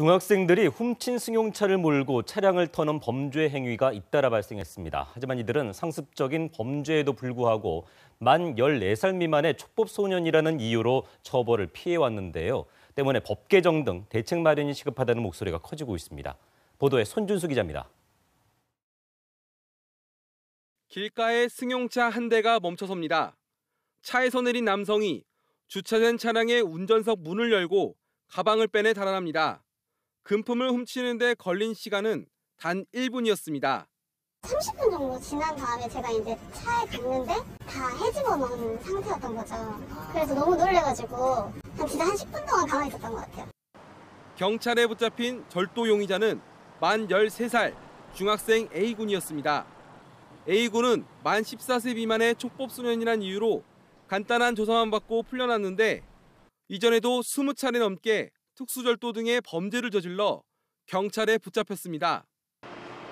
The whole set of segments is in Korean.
중학생들이 훔친 승용차를 몰고 차량을 터는 범죄 행위가 잇따라 발생했습니다. 하지만 이들은 상습적인 범죄에도 불구하고 만 14살 미만의 촉법소년이라는 이유로 처벌을 피해왔는데요. 때문에 법 개정 등 대책 마련이 시급하다는 목소리가 커지고 있습니다. 보도에 손준수 기자입니다. 길가에 승용차 한 대가 멈춰섭니다. 차에서 내린 남성이 주차된 차량의 운전석 문을 열고 가방을 빼내 달아납니다. 금품을 훔치는데 걸린 시간은 단 1분이었습니다. 30분 정도 지난 다음에 제가 이제 차에 갔는데 다 헤집어 놓은 상태였던 거죠. 그래서 너무 놀래가지고 한 진짜 한 10분 동안 가만히 있었던 것 같아요. 경찰에 붙잡힌 절도 용의자는 만 13살 중학생 A군이었습니다. A군은 만 14세 미만의 촉법소년이란 이유로 간단한 조사만 받고 풀려났는데 이전에도 20차례 넘게 특수절도 등의 범죄를 저질러 경찰에 붙잡혔습니다.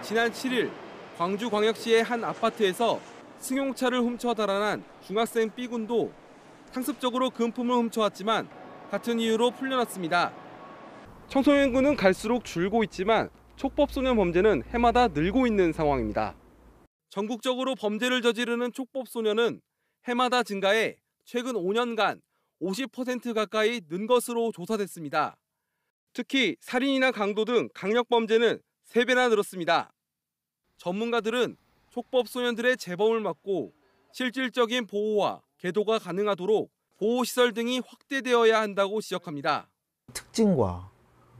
지난 7일 광주광역시의 한 아파트에서 승용차를 훔쳐 달아난 중학생 B군도 상습적으로 금품을 훔쳐왔지만 같은 이유로 풀려났습니다. 청소년군은 갈수록 줄고 있지만 촉법소년 범죄는 해마다 늘고 있는 상황입니다. 전국적으로 범죄를 저지르는 촉법소년은 해마다 증가해 최근 5년간 50% 가까이 는 것으로 조사됐습니다. 특히 살인이나 강도 등 강력 범죄는 3배나 늘었습니다. 전문가들은 촉법 소년들의 재범을 막고 실질적인 보호와 계도가 가능하도록 보호시설 등이 확대되어야 한다고 지적합니다. 특징과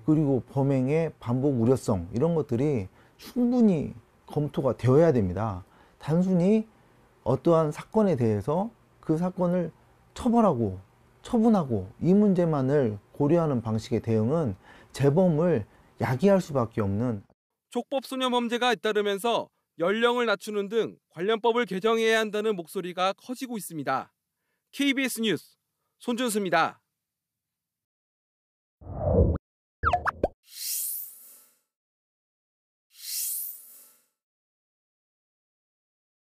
그리고 범행의 반복 우려성 이런 것들이 충분히 검토가 되어야 됩니다. 단순히 어떠한 사건에 대해서 그 사건을 처벌하고 처분하고 이 문제만을 고려하는 방식의 대응은 재범을 야기할 수밖에 없는 족법 소년 범죄가 잇따르면서 연령을 낮추는 등 관련법을 개정해야 한다는 목소리가 커지고 있습니다. KBS 뉴스 손준수입니다.